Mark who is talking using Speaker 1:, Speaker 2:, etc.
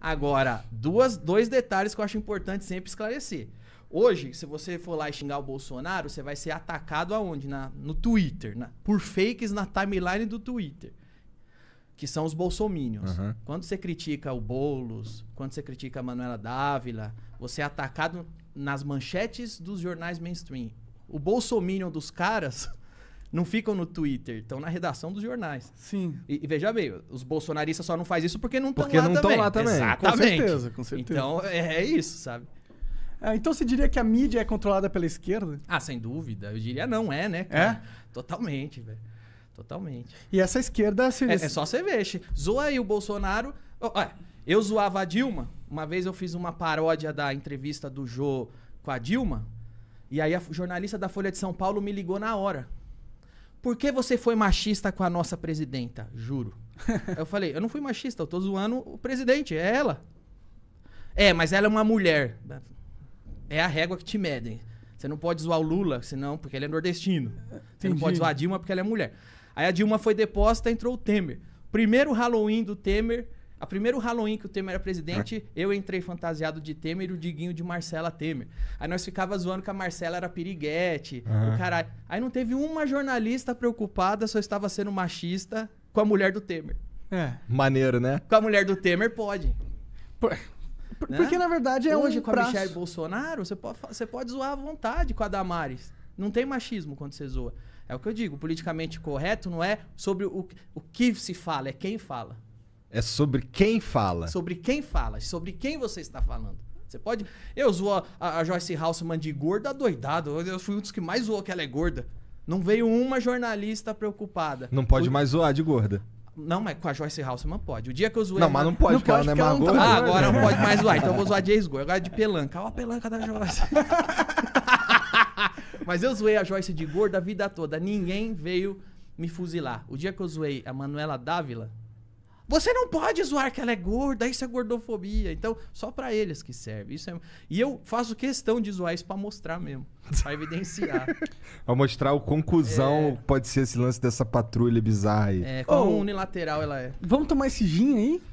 Speaker 1: Agora, duas, dois detalhes que eu acho importante sempre esclarecer. Hoje, se você for lá e xingar o Bolsonaro, você vai ser atacado aonde? Na, no Twitter, na, por fakes na timeline do Twitter. Que são os bolsominions. Uhum. Quando você critica o Boulos, quando você critica a Manuela Dávila, você é atacado nas manchetes dos jornais mainstream. O bolsominion dos caras não ficam no Twitter, estão na redação dos jornais. Sim. E, e, veja bem, os bolsonaristas só não faz isso porque não estão lá, não também. lá também. Exatamente. Com certeza, com certeza. Então é, é isso, sabe? É, então você diria que a mídia é controlada pela esquerda? Ah, sem dúvida. Eu diria não é, né? É? Cara? É? Totalmente, velho. Totalmente. E essa esquerda... Se... É, é só você ver. Zoa aí o Bolsonaro... Olha, eu zoava a Dilma. Uma vez eu fiz uma paródia da entrevista do Jô com a Dilma. E aí a jornalista da Folha de São Paulo me ligou na hora. Por que você foi machista com a nossa presidenta? Juro. eu falei, eu não fui machista, eu tô zoando o presidente, é ela. É, mas ela é uma mulher. É a régua que te medem. Você não pode zoar o Lula, senão, porque ele é nordestino. Entendi. Você não pode zoar a Dilma porque ela é mulher. Aí a Dilma foi deposta, entrou o Temer. Primeiro Halloween do Temer, a primeiro Halloween que o Temer era presidente, é. eu entrei fantasiado de Temer e o Diguinho de Marcela Temer. Aí nós ficava zoando que a Marcela era piriguete, uhum. o caralho. Aí não teve uma jornalista preocupada, só estava sendo machista com a mulher do Temer. É. Maneiro, né? Com a mulher do Temer pode. Por... Por... Né? Porque na verdade é Hoje, um com a Michelle Bolsonaro, você pode, você pode zoar à vontade com a Damares. Não tem machismo quando você zoa. É o que eu digo, politicamente correto não é sobre o, o que se fala, é quem fala. É sobre quem fala. Sobre quem fala, sobre quem você está falando. Você pode. Eu zoo a, a Joyce Houseman de gorda doidado. Eu fui um dos que mais zoou que ela é gorda. Não veio uma jornalista preocupada. Não pode o... mais zoar de gorda. Não, mas com a Joyce Houseman pode. O dia que eu zoei. Não, mas não pode, não porque ela não é mais tá- gorda. Ah, agora não pode mais zoar. Então eu vou zoar de ex-gorda. Agora de pelanca. Olha a pelanca da Joyce. mas eu zoei a Joyce de gorda a vida toda. Ninguém veio me fuzilar. O dia que eu zoei a Manuela Dávila, você não pode zoar que ela é gorda, isso é gordofobia. Então, só para eles que serve. Isso é... E eu faço questão de zoar isso para mostrar mesmo, para evidenciar. Pra mostrar o conclusão é... pode ser esse lance dessa patrulha bizarra aí. É, qual oh, unilateral ela é. Vamos tomar esse gin aí?